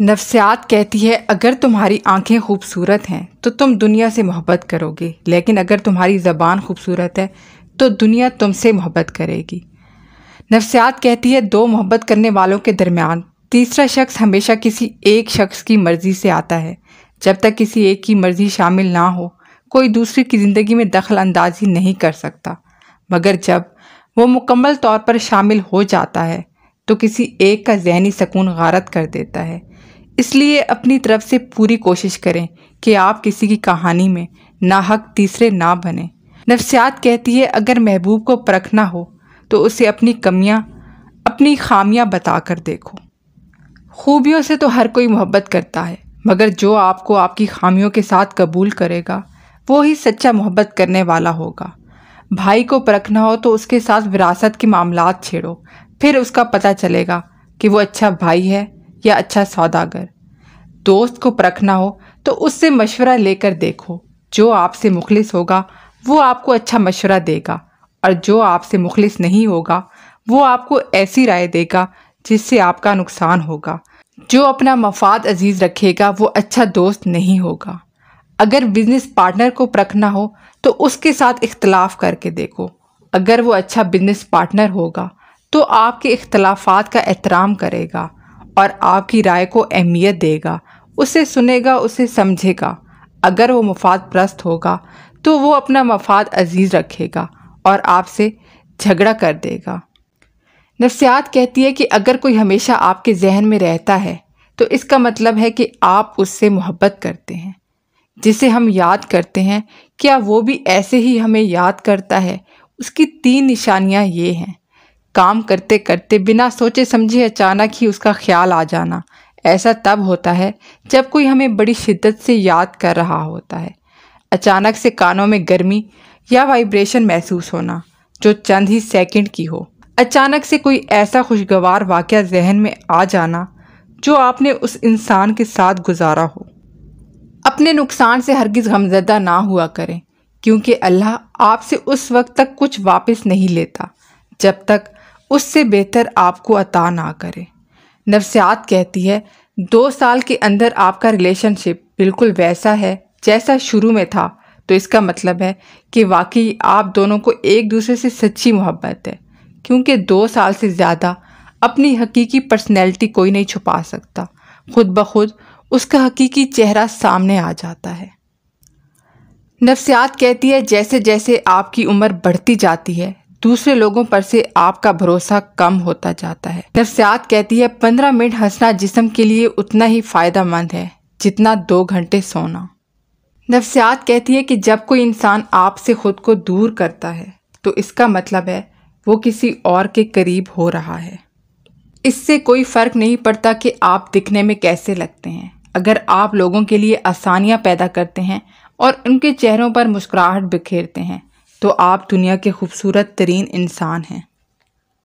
नफ्सियात कहती है अगर तुम्हारी आंखें खूबसूरत हैं तो तुम दुनिया से मोहब्बत करोगे लेकिन अगर तुम्हारी ज़बान खूबसूरत है तो दुनिया तुमसे मोहब्बत करेगी नफ्सियात कहती है दो मोहब्बत करने वालों के दरमियान तीसरा शख्स हमेशा किसी एक शख्स की मर्ज़ी से आता है जब तक किसी एक की मर्ज़ी शामिल ना हो कोई दूसरे की ज़िंदगी में दखल अंदाजी नहीं कर सकता मगर जब वो मुकम्मल तौर पर शामिल हो जाता है तो किसी एक का जहनी सकून गारत कर देता है इसलिए अपनी तरफ से पूरी कोशिश करें कि आप किसी की कहानी में नाहक तीसरे ना बने नफसियात कहती है अगर महबूब को परखना हो तो उसे अपनी कमियां अपनी खामियां बता कर देखो खूबियों से तो हर कोई मोहब्बत करता है मगर जो आपको आपकी खामियों के साथ कबूल करेगा वो ही सच्चा मोहब्बत करने वाला होगा भाई को परखना हो तो उसके साथ विरासत के मामला छेड़ो फिर उसका पता चलेगा कि वो अच्छा भाई है या अच्छा सौदागर दोस्त को परखना हो तो उससे मशवरा लेकर देखो जो आपसे मुखलिस होगा वो आपको अच्छा मशवरा देगा और जो आपसे मुखलिस नहीं होगा वो आपको ऐसी राय देगा जिससे आपका नुकसान होगा जो अपना मफाद अजीज़ रखेगा वो अच्छा दोस्त नहीं होगा अगर बिज़नेस पार्टनर को परखना हो तो उसके साथ इख्तलाफ करके देखो अगर वो अच्छा बिज़नेस पार्टनर होगा तो आपके इख्तलाफात का एहतराम करेगा और आपकी राय को अहमियत देगा उसे सुनेगा उसे समझेगा अगर वो मफाद प्रस्त होगा तो वो अपना मफाद अजीज़ रखेगा और आपसे झगड़ा कर देगा नफ्सियात कहती है कि अगर कोई हमेशा आपके जहन में रहता है तो इसका मतलब है कि आप उससे मोहब्बत करते हैं जिसे हम याद करते हैं क्या वो भी ऐसे ही हमें याद करता है उसकी तीन निशानियाँ ये हैं काम करते करते बिना सोचे समझे अचानक ही उसका ख्याल आ जाना ऐसा तब होता है जब कोई हमें बड़ी शिद्दत से याद कर रहा होता है अचानक से कानों में गर्मी या वाइब्रेशन महसूस होना जो चंद ही सेकंड की हो अचानक से कोई ऐसा खुशगवार वाक़ जहन में आ जाना जो आपने उस इंसान के साथ गुजारा हो अपने नुकसान से हरगिज़ गमजदा ना हुआ करें क्योंकि अल्लाह आपसे उस वक्त तक कुछ वापस नहीं लेता जब तक उससे बेहतर आपको अता ना करे नफसियात कहती है दो साल के अंदर आपका रिलेशनशिप बिल्कुल वैसा है जैसा शुरू में था तो इसका मतलब है कि वाकई आप दोनों को एक दूसरे से सच्ची मोहब्बत है क्योंकि दो साल से ज़्यादा अपनी हकीकी पर्सनैलिटी कोई नहीं छुपा सकता खुद ब खुद उसका हकीकी चेहरा सामने आ जाता है नफसियात कहती है जैसे जैसे आपकी उम्र बढ़ती जाती है दूसरे लोगों पर से आपका भरोसा कम होता जाता है नफ्सियात कहती है पंद्रह मिनट हंसना जिसम के लिए उतना ही फ़ायदा है जितना दो घंटे सोना नफ्सियात कहती है कि जब कोई इंसान आपसे खुद को दूर करता है तो इसका मतलब है वो किसी और के करीब हो रहा है इससे कोई फ़र्क नहीं पड़ता कि आप दिखने में कैसे लगते हैं अगर आप लोगों के लिए आसानियाँ पैदा करते हैं और उनके चेहरों पर मुस्कुराहट बिखेरते हैं तो आप दुनिया के खूबसूरत तरीन इंसान हैं